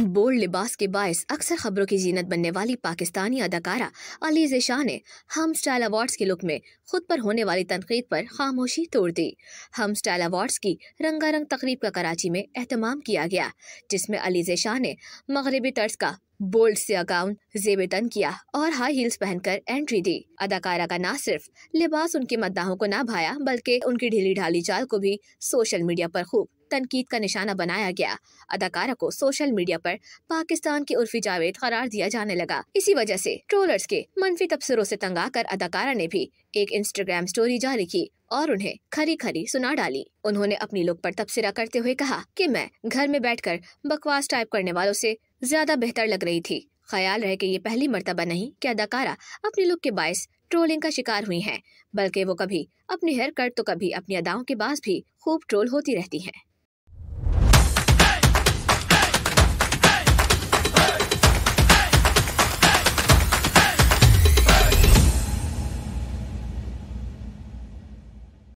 bold लिबास के बायस अक्सर खबरों की जीनत बनने वाली पाकिस्तानी अदाकारा अलीज शाह ने हम स्टाइल अवार्ड्स के लुक में खुद पर होने वाली तनकीद पर खामोशी तोड़ दी हम स्टाइल अवार्ड्स की रंगारंग तकरीब का कराची में अहतमाम किया गया जिसमें अलीज शाह ने मगरबी तर्ज का बोल्ड से अकाउंट जेब तन किया और हाई हील्स पहनकर एंट्री दी अदाकारा का ना सिर्फ लिबास उनके मद्दाहों को ना भाया बल्कि उनकी ढीली ढाली चाल को भी सोशल मीडिया पर खूब तनकीद का निशाना बनाया गया अदाकारा को सोशल मीडिया पर पाकिस्तान के उर्फी जावेद करार दिया जाने लगा इसी वजह से ट्रोलर्स के मनफी तबसरों से तंग आकर अदाकारा ने भी एक इंस्टाग्राम स्टोरी जारी की और उन्हें खरी खरी सुना डाली उन्होंने अपनी लुक पर तबसरा करते हुए कहा कि मैं घर में बैठकर बकवास टाइप करने वालों से ज्यादा बेहतर लग रही थी ख्याल रहे कि ये पहली मरतबा नहीं कि अदाकारा अपने लुक के बायस ट्रोलिंग का शिकार हुई हैं बल्कि वो कभी अपने हेयर कट तो कभी अपनी अदाओं के बास भी खूब ट्रोल होती रहती हैं